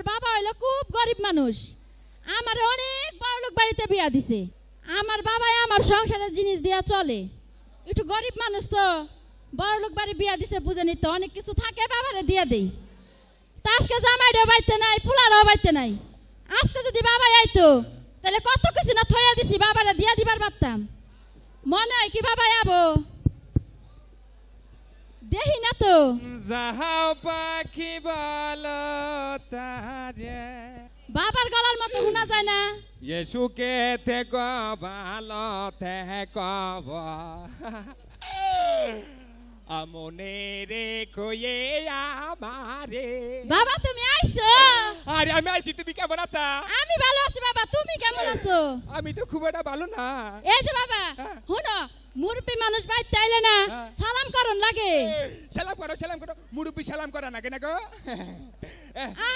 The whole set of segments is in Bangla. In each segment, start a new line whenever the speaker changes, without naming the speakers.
আমার বাবা হইলো খুব গরিব মানুষ আমার অনেক বড় লোক বাড়িতে বিয়া দিছে আমার বাবাই আমার সংসারের জিনিস দিয়া চলে একটু গরিব মানুষ তো বড় লোক বাড়ি বিয়া দিছে বুঝে নিতে অনেক কিছু থাকে বাবারে দিয়া দেই তা আজকে জামাইটাও বাইতে নাই পোলারও বাইতে নাই আজকে যদি বাবাই আইতো তাহলে কত কিছু না থইয়া দিছি বাবারে দিয়া দিবার পারতাম মনে হয় কি বাবাই আবো
দেহি না তো যাহাও পাখি বল
বাবার গলার মতো শোনা যায় না
ইয়েশুকে থেক ভালো কব আমনে রে কোয়ে আমারে বাবা তুমি আইছো আরে আমি আইছি তুমি কেমন আছো
আমি ভালো আছি বাবা তুমি কেমন আছো আমি তো খুব একটা ভালো না এই যে বাবা হুনো হ্যাঁ। মুরপি মানুষ ভাই তাইলে না হ্যাঁ। করন লাগে সালাম করো সালাম করো মুরুব্বি সালাম করা নাকি না গো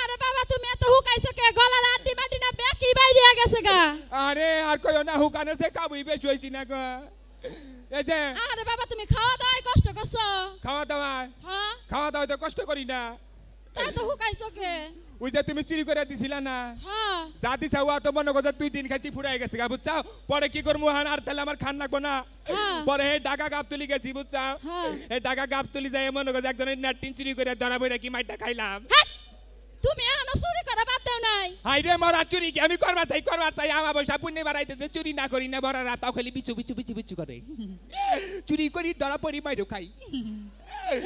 আরে বাবা তুমি এত হুকাইছো কে গলার আড্ডি মাটি না বেকি বাইরে গেছে গা
আরে আর কইও না হুকানোর সে কাবুই বেশ হইছি না গো এই যে
আরে বাবা তুমি খাওয়া দাও কষ্ট করছো খাওয়া দাওয়া হ্যাঁ
খাওয়া দাও তো কষ্ট করি না
তা তো হুকাইছো কে
ওই তুমি চুরি করে দিছিলা না হ্যাঁ। যা দিছা ওয়া তো মনে করছে তুই দিন খাইছি ফুরাই গেছে গা বুঝছাও পরে কি করবো হান আর তাহলে আমার খান লাগবো না হ্যাঁ। পরে হে ডাকা গাপ তুলি গেছি বুঝছাও হ্যাঁ। হে ডাকা গাপ তুলি যাই মনে করছে একজনের নাটিন চুরি করে ধরা বইরা কি মাইটা খাইলাম তুমি আনো চুরি করা বাদ দাও নাই হাই রে মরা চুরি কি আমি করবা চাই করবা চাই আমার পয়সা পুণ্যে বাড়াইতে যে চুরি না করি না বড় রাতাও খালি বিচু বিচু বিচু বিচু করে চুরি করি ধরা পড়ি মাইরো খাই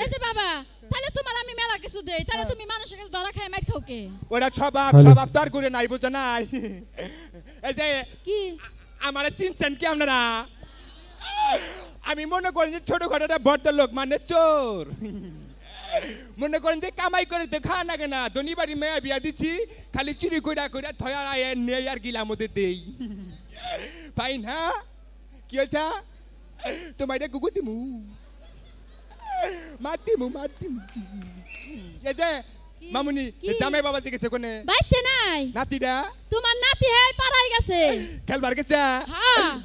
এই যে বাবা তাহলে তোমার আমি মেলা কিছু দেই তাহলে হ্যাঁ। তুমি মানুষের কাছে ধরা খায় মাইর খাও কে
ওটা স্বভাব স্বভাব তার করে নাই বুঝো নাই এই যে কি আমারে চিনছেন কি আপনারা আমি মনে করেন যে ছোট ঘটনা বড্ড লোক মানে চোর মনে করেন যে কামাই করে তো খা না কেনা ধনী বাড়ি মেয়া বিয়া দিচ্ছি খালি চুরি কইরা কইরা থয়া আয় নেই আর গিলা মধ্যে দেই পাই না হ্যাঁ? কি হয়েছা হ্যাঁ? তোমার এটা কুকুর দিমু মাটিমু মাটিমু এই যে মামুনি জামাই বাবা দিকে গেছে
কোনে বাইতে নাই নাতিটা তোমার নাতি হে পাড়াই গেছে
খেলবার গেছে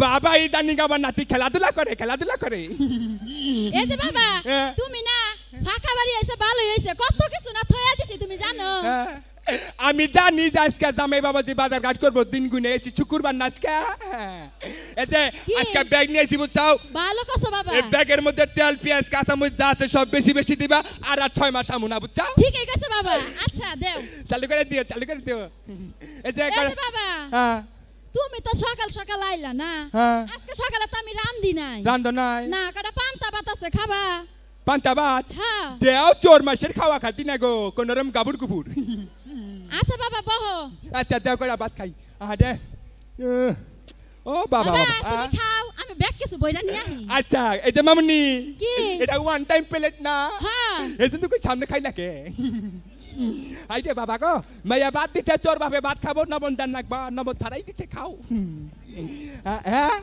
বাবা এই দানি গাবার নাতি খেলাধুলা করে খেলাধুলা করে
এই যে বাবা তুমি না ফাঁকা বাড়ি এসে ভালোই হয়েছে কত কিছু না থয়া দিছি তুমি জানো
আমি জানি আজকে জামাই যে বাজার ঘাট করবো দিন গুনে এসেছি শুক্রবার আজকে হ্যাঁ, হ্যাঁ। এতে আজকে ব্যাগ নিয়ে বুঝছাও ব্যাগের মধ্যে তেল পেঁয়াজ কাঁচা যা আছে সব বেশি বেশি দিবা আর আর ছয় মাস বুঝছাও
ঠিক আছে বাবা আচ্ছা দেও
চালু করে দিও চালু করে দিও
এই যে বাবা হ্যাঁ। তুমি তো সকাল সকাল আইলা না আজকে সকালে তো আমি রান্ধি নাই
রান্ধো নাই না
কাটা পান্তা বাতাসে খাবা
পান্তা ভাত হ্যাঁ দেও চোর মাসের খাওয়া খাতি না গো রকম গাবুর কুপুর
আচ্ছা বাবা বহ
আচ্ছা দেও করে ভাত খাই আহা দে ও বাবা বাবা
আমি ব্যাগ কিছু বইরা
আচ্ছা এই মামনি কি এটা ওয়ান টাইম প্লেট না হ্যাঁ এই জন্য কই সামনে খাই লাগে আইতে বাবা গো মাইয়া ভাত দিছে চোর ভাবে ভাত খাবো নবন দান লাগবা নবন থারাই দিছে খাও হ্যাঁ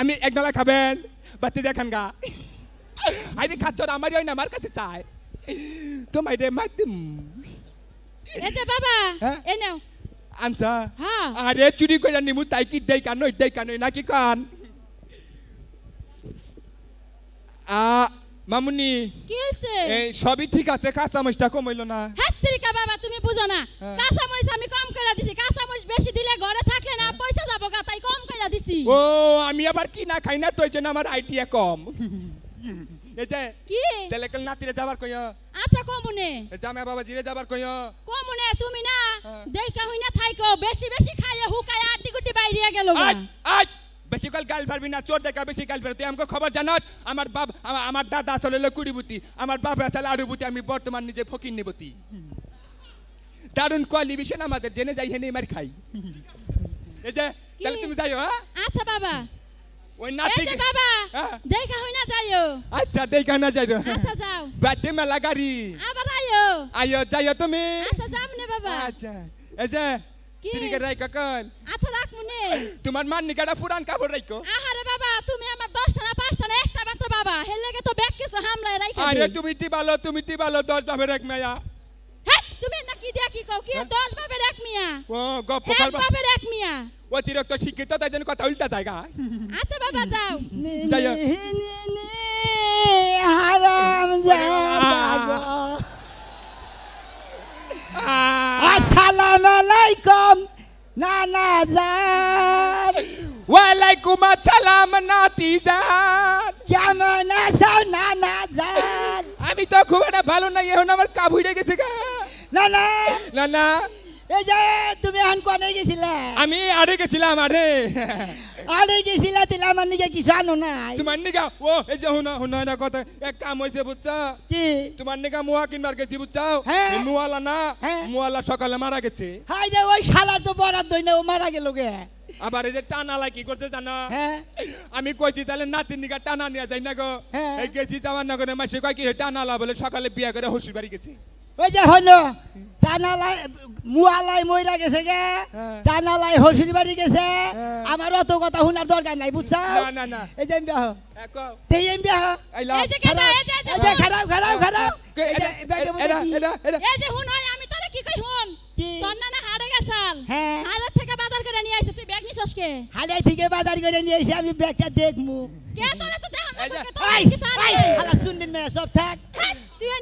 আমি এক নালা খাবেন বাতি দেখান গা আইরে খাচ্ছ আমারই হয় না আমার কাছে চায় তোমায় রে মার দিম আচ্ছা
বাবা এ নাও আনছা আরে
চুরি করে নিমু তাই কি দেই কান দেই কান নাকি কান আ মামুনি
কি হইছে এই সবই
ঠিক আছে কাঁচা মরিচটা কমাইলো না
হাত্তিরিকা বাবা তুমি বুঝো না কাঁচা মরিচ আমি কম করে দিছি কাঁচা মরিচ বেশি দিলে ঘরে থাকলে না পয়সা যাবো গা তাই কম করে
দিছি ও আমি আবার কি না খাই না তোই জন্য আমার আইডিয়া কম এই যে কি আচ্ছা, বাবা
তুমি না গুটি হ্যাঁ।
গাল না গাল আমার বাপ দাদা আসলে কুড়িবুতি আমার বাপ আসলে আড়ুবুতি আমি বর্তমান নিজে ফকির নিবতি দারুণ কোয়ালিফিকেশন আমাদের জেনে যাই হেনে মার খাই এই যে তাহলে তুমি যাই হ্যাঁ?
আচ্ছা বাবা ওই নাতি বাবা দেখা হই না যাইও
আচ্ছা দেখা না যাইও আচ্ছা যাও বাড়তে মেলা গাড়ি আবার আইও আইও যাইও তুমি আচ্ছা
যাও না বাবা আচ্ছা এই যে চিনিকে রাইকো কল আচ্ছা রাখ মুনে
তোমার মান নিকাটা পুরান কাপড় রাইকো
আহারে বাবা তুমি আমার 10 না 5 না একটা মাত্র বাবা হেলে তো ব্যাগ কিছু হামলায় রাইখা আরে তুমি
দিবালো তুমি দিবালো 10 ভাবে রাখ মায়া
তুমি নাকি কও কি হ্যাঁ? দশ বাপের এক মিয়া
ও গপ এক বাপের এক মিয়া অতিরিক্ত শিক্ষিত তাই জন্য কথা উল্টা জায়গা
আচ্ছা বাবা যাও যাই
হারাম
আসসালাম আলাইকুম নানা জান
ওয়ালাইকুম আসসালাম নাতি জান কেমন আছো নানা জান আমি তো খুব একটা ভালো নাই এখন আমার কাবুড়ে গেছে গা না না
এই যে তুমি এখন কনে গেছিলা
আমি আড়ে গেছিলাম আড়ে
আড়ে গেছিলা তিলা আমার নিকে কিছু আনো নাই
তোমার নিকা ও এই যে হুনা হুনা না কথা এক কাম হইছে বুঝছা কি তোমার নিকা মুয়া কিনবার গেছি বুঝছাও হ্যাঁ। মুয়ালা না হ্যাঁ। মুয়ালা সকালে মারা গেছে
হাই রে ওই শালা তো বরাদ্দ না ও মারা গেল গে
আবার এই যে টানালা কি করছে জানো হ্যাঁ। আমি কইছি তাহলে নাতির নিকা টানা নিয়ে যাই না গো এই গেছি যাওয়ার না করে মাসে কয় কি টানা টানালা বলে সকালে বিয়া করে হসুর বাড়ি গেছি
ওই যে হইল টানালাই মুয়ালাই মইরা গেছে গে হ্যাঁ। টানালাই হসির বাড়ি গেছে হ্যাঁ। আমার অত কথা শোনার দরকার নাই বুঝছা এই যে বিয়া হ্যাঁ,
আমি তোরে কি কই হুন না না হাড়ে থেকে বাজার করে নিয়ে আইছে তুই ব্যাগ নিছস কে হাড়ে থেকে
বাজার করে নিয়ে আইছি আমি ব্যাগটা দেখ
আমাকে তো
কি সব থাক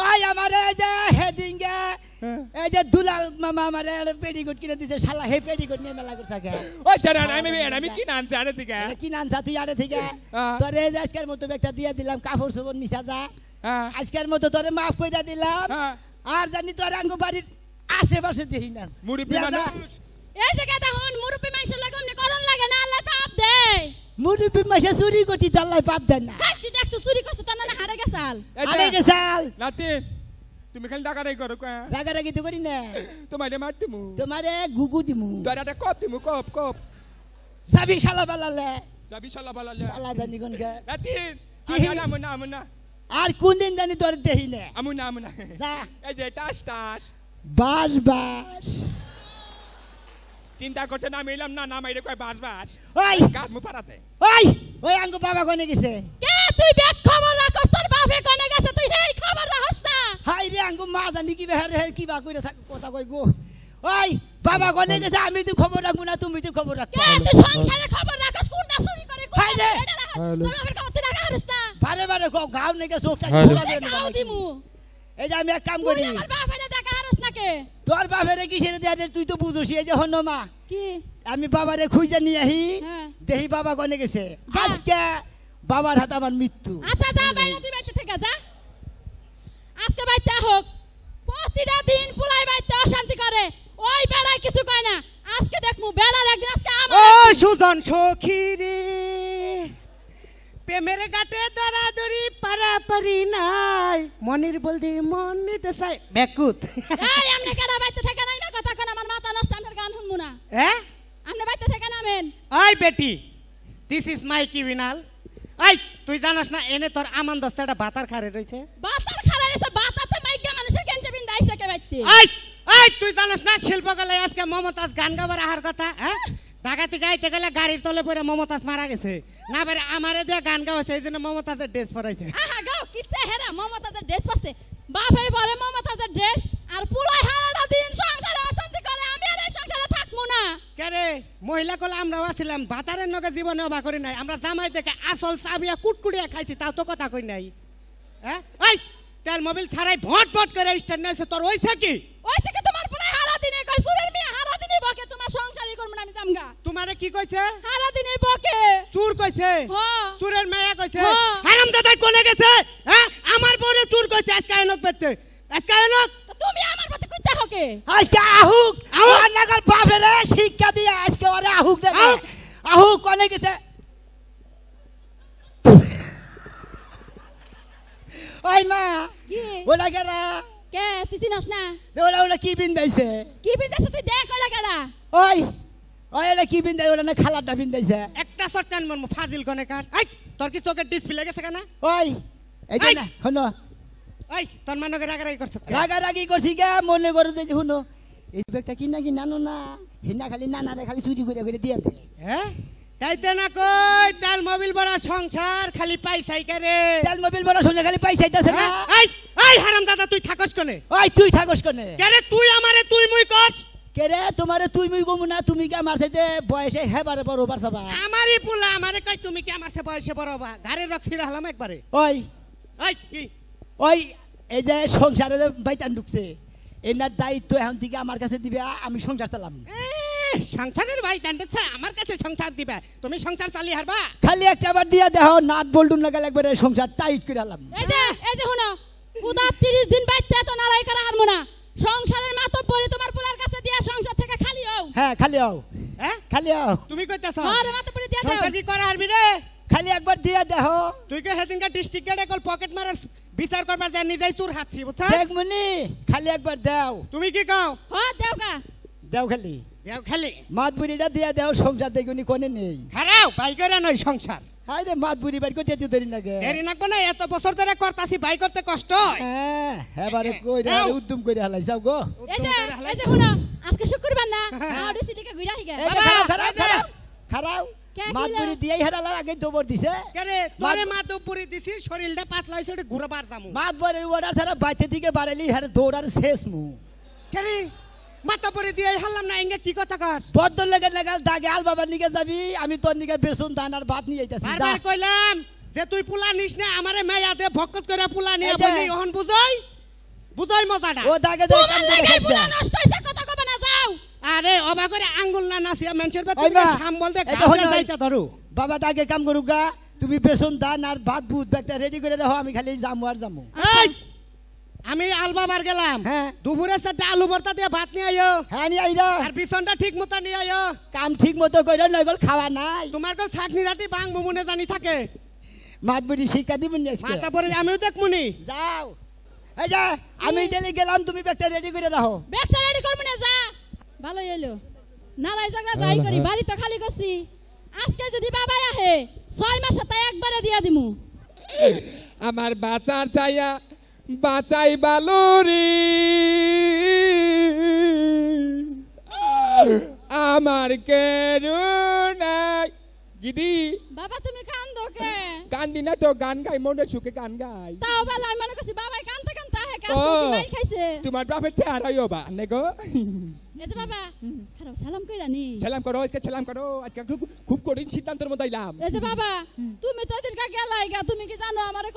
ওই আমার এই যে হেডিংয়ে হ্যাঁ। এই যে দুলাল মামা আমার পেটিকোট কিনে দিছে শালা হে পেটিকোট নিয়ে মেলা করছে
ওই জানান আমি আমি কি নাম জানে থেকে
কি নাম জাতি আরে থেকে হ্যাঁ। তোর এই যে আজকের মতো একটা দিয়ে দিলাম কাপড় চোপড় নিশা যা হ্যাঁ। আজকের মতো তোরে মাফ কইরা দিলাম আর জানি তোর
আঙ্গু বাড়ির আশেপাশে দেখি না মুরব্বী মানুষ এই যে কথা হন মুরব্বী মানুষের লাগে করণ লাগে না আল্লাহ তাপ দেয়
মুরব্বী মাসে চুরি করতে তাল্লাই বাপ দেন না
হ্যাঁ, তুই দেখছো চুরি করছো তার না হারে গেছাল হারে গেছাল
নাতি তুমি খালি রাগারাগি করো হ্যাঁ? রাগারাগি তো করি না তোমারে মার দিমু তোমারে গুগু দিমু তোর একটা কপ দিমু কপ কপ
যাবি শালা বালালে
যাবি শালা বালালে শালা
জানি কোন গে নাতি কি
আমু না আমু না আর কোন দিন জানি তোর দেহি না আমু না যা এই যে টাস টাস
বাস বাস
চিন্তা করছে না মিলাম না নামাই রে কয় বাস বাস ওই কাজ মু পারাতে
ওই ওই আঙ্গু বাবা কোনে গেছে কে তুই ব্যাগ
খবর রাখস তোর বাপে কোনে গেছে তুই হেই খবর রাখস না
হাই রে আঙ্গু মা জানি কি বেহারে হে কি বা কইরে থাক কথা কই গো ওই বাবা কোনে গেছে আমি তো খবর রাখবো না তুমি তো খবর রাখ কে তুই সংসারে খবর রাখস কোন না চুরি করে কোনটা
হাই রে তোর বাপের খবর তুই
রাখস না বারে বারে গাও নেগে চোখটা গাও দিমু এই যে আমি এক কাম করি আমার বাপে দেখা কাকে তোর বাবারে দেয়া তুই তো যে হন মা কি আমি বাবারে খুঁজে নিয়ে আহি হ্যাঁ। দেহি বাবা গেছে আজকে বাবার হাতে আমার মৃত্যু
আচ্ছা যা বাইরে তুই বাইতে থেকে যা আজকে বাইতে হোক প্রতিটা দিন পোলাই বাইতে অশান্তি করে ওই বেড়ায় কিছু কয় না আজকে দেখবো বেড়ার একদিন আজকে আমার ও
সুদন সখী
প্রেমের গাটে দরাদরি
পারাপারি নাই মনির বলদি মন নিতে চাই বেকুত
এই আপনি কেন বাইতে থেকে নাই না কথা কোন আমার মাথা নষ্ট আমার গান শুনমু না হ্যাঁ আপনি বাইতে থেকে
নামেন ওই বেটি দিস ইজ মাই বিনাল আই তুই জানাস না এনে তোর আমান দস্তাটা বাতার খারে রইছে
বাতার খারে রইছে বাতাতে মাইকে মানুষের কেন জবিন দাইছে কে বাইতে আই আই তুই জানাস না শিল্পকলায় আজকে মমতাজ গান গাবার আহার কথা হ্যাঁ, হ্যাঁ। ডাকাতি
গাইতে গেলে গাড়ির তলে পড়ে মমতাজ মারা গেছে না বারে আমার এদিকে গান গাওয়াছে এই জন্য মমতাজের ড্রেস পরাইছে
আহা গাও কিসে হেরা মমতাজের ড্রেস বাপ বাপে পরে মমতাজের ড্রেস আর পুলাই হারাটা দিন সংসারে অশান্তি করে আমি আর এই সংসারে থাকবো না কেরে মহিলা কল
আমরাও আছিলাম ভাতারের নগে জীবনে অবা করি নাই আমরা জামাই দেখে আসল চাবিয়া কুটকুড়িয়া খাইছি তাও তো কথা কই নাই হ্যাঁ ওই তেল মোবিল ছাড়াই ভট ভট করে স্ট্যান্ড তোর ওইছে কি
গেলাম গা তোমারে কি কইছে সারা দিন বকে চুর কইছে চুরের মায়া কইছে হারাম দাদা
কোনে গেছে হ্যাঁ আমার বউরে চুর কইছে আজকে এনক পেতে আজকে এনক তুমি আমার পথে কইতে হকে আজকে আহুক আমার নাগাল বাপেরে শিক্ষা দিয়ে আজকে ওরে আহুক দেবে আহুক কোনে গেছে ওই মা ওলা গেরা কে তুই চিনাস না ওলা ওলা কি বিন্দাইছে কি বিন্দাইছে তুই দেখ ওলা গেরা ওই ওই এটা কি বিন্দাই ওরা না খালাটা বিন্দাইছে একটা শট টান মরমু ফাজিল কোনে কার আই তোর কি চোখের ডিসপ্লে গেছে কেনা ওই এই যে না হলো ওই তোর মানকে রাগারাগি করছ রাগারাগি করছি গে মনে করে যে শুনো এই ব্যাগটা কি নাকি নানো না হিনা খালি নানা রে খালি চুরি করে করে দিয়ে হ্যাঁ তাইতে না কই তেল মোবিল বড় সংসার খালি পাইছাই করে তেল মোবিল বড় সংসার খালি পাইছাইতাছে হ্যাঁ? না এই এই হারাম দাদা তুই থাকস কোনে ওই তুই থাকস কোনে কেরে তুই আমারে তুই মুই কস কেরে তোমারে তুই মুই গমু না তুমি কে আমার সাথে বয়সে হেবারে বড় বার সবা আমারই পোলা আমারে কই তুমি কে আমার সাথে বয়সে বড় বা ঘরে রক্সি রাখলাম একবারে ওই ওই কি ওই এই যে সংসারে বাইতান ঢুকছে এনার দায়িত্ব এখন থেকে আমার কাছে দিবে আমি সংসার চালাম সংসারের ভাই দান্ডছে আমার
কাছে সংসার দিবে তুমি সংসার চালিয়ে হারবা
খালি একটা বার দিয়া দেহ নাট বল্ডুন লাগা একবারে সংসার টাইট করে আলাম
এই যে এই যে শুনো উদা 30 দিন বাইতে তো নালাই করা হারমো না সংসারের মাতো পরে তোমার পোলার কাছে দিয়া সংসার থেকে খালি হও হ্যাঁ খালি হও হ্যাঁ খালি হও তুমি কইতাছ আরে মাতো পরে দিয়া দাও সংসার কি রে
খালি একবার দিয়া দেহ তুই কে সেদিনকার ডিস্ট্রিক্ট গেটে কল পকেট মারার বিচার করবার যা নিজেই চুর হাতছি বুঝছ দেখমনি খালি একবার দাও তুমি কি কও হ্যাঁ দাও গা দাও খালি দাও খালি মাতবুরিটা দিয়া দাও সংসার দেখুনি কোনে নেই হারাও পাই করে নয় সংসার আরে মাত বুড়ি বাড়ি করতে তুই দেরি গে দেরি না কোনে এত বছর ধরে করতাছি ভাই করতে কষ্ট হ্যাঁ, হ্যাঁ এবারে কই রে উদ্যম করে হালাই যাও গো
এই যে এই যে শুনো আজকে শুক্রবার না আউডি সিটি ঘুরে আহি গেল বাবা খারাপ
খারাপ খারাপ মাতবুরি দিয়াই হেরালার আগে দবর দিছে কেরে তোরে মাতবুরি দিছি শরীরটা পাতলা হইছে ঘুরে বার দামু মাতবুরি ওডা ছাড়া বাইতে দিকে বাড়াইলি হেরে দৌড়ার শেষ মু কেরে মাথা পরে দিয়ে হারলাম না এঙ্গে কি কথা কাস বদল লেগে লাগাল দাগে আল বাবার নিকে যাবি আমি তোর নিকে বেসুন ধান আর ভাত নিয়ে কইলাম যে তুই পোলা নিস না আমার মেয়া দে ভক্ত করে পোলা নিয়ে বলি ওহন বুঝই বুঝই মজাটা ও দাগে যাই কাম পোলা নষ্ট হইছে কথা কবে না যাও আরে অবা করে আঙ্গুল না নাসিয়া মানুষের দে গামলা যাইতা ধরু বাবা দাগে কাম করুক গা তুমি বেসন দান আর ভাত ভূত ব্যাগটা রেডি করে রাখো আমি খালি জামু আর জামু এই আমি বার গেলাম হ্যাঁ দুপুরে চারটা আলু ভর্তা দিয়ে ভাত নিয়ে আইও হ্যাঁ নিয়ে আইরা আর বিছনটা ঠিক মতো নিয়ে আইও কাম ঠিক মতো কইরা নগল খাওয়া নাই তোমার কল থাকনি রাতে বাং মুমুনে জানি থাকে মাতবুড়ি শিক্ষা দিবেন মাথা পরে আমিও মুনি
যাও এই
যা আমি দিল্লি গেলাম তুমি ব্যাগটা রেডি করে
রাখো ব্যাগটা রেডি করবো না যা ভালো এলো ভাই জাগরা যাই করি হ্যাঁ। বাড়ি তো খালি করছি আজকে যদি বাবা আহে ছয় মাসে তাই একবারে দিয়া দিমু
আমার বাঁচার চাইয়া বাঁচাই বালুরি আমার নাই গিদি বাবা তুমি কান্দো কে কান্দি না তো গান গাই মনে সুখে গান গাই
তাও ভালো আমি মনে করছি বাবাই কান্দতে কান্দতে হ্যাঁ কান্দতে মার খাইছে
তোমার বাপের চেহারা বা নেগো
বাবা সালাম কইরা
করো আজকে করো খুব বাবা
তুমি তুমি কি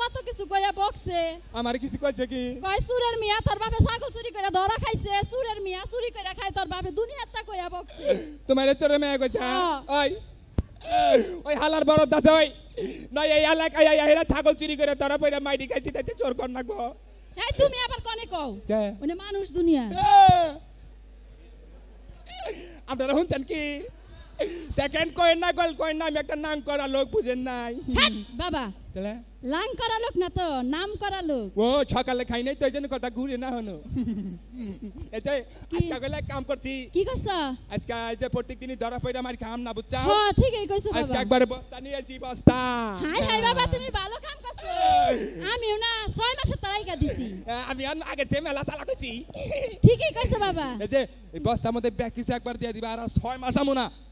কত কিছু কিছু কি সুরের মিয়া ছাগল চুরি করে ধরা খাইছে সুরের মিয়া তোর বাপে কইয়া
তোমারে ওই ওই হালার দাস ওই ছাগল করে ধরা পড়ে মাইডি খাইছি চোর কর নাগো
এই তুমি আবার কনে কও
মানে মানুষ দুনিয়া अब हूं चल के দেখেন কয়েন না গল কয়েন না আমি একটা নাম করা লোক বুঝেন নাই বাবা তাহলে
লাং করা লোক না তো নাম করা লোক
ও সকালে খাই নাই তো এই কথা ঘুরে না হনো এতে আজকে গেলে কাম করছি কি করছ আজকে আজ যে প্রত্যেকদিন ধরা পড়া আমার কাম না বুঝছ হ্যাঁ ঠিক এই কইছো বাবা আজকে একবার বস্তা নিয়ে আইছি বস্তা হাই হাই বাবা
তুমি ভালো কাম
করছো হ্যাঁ, আমি
না 6 মাসে তারাইকা দিছি আমি আগে যে মেলা চালা কইছি ঠিকই কইছো বাবা
এই যে বস্তার মধ্যে ব্যাগ কিছু একবার দিয়ে দিবা আর 6 মাস আমো না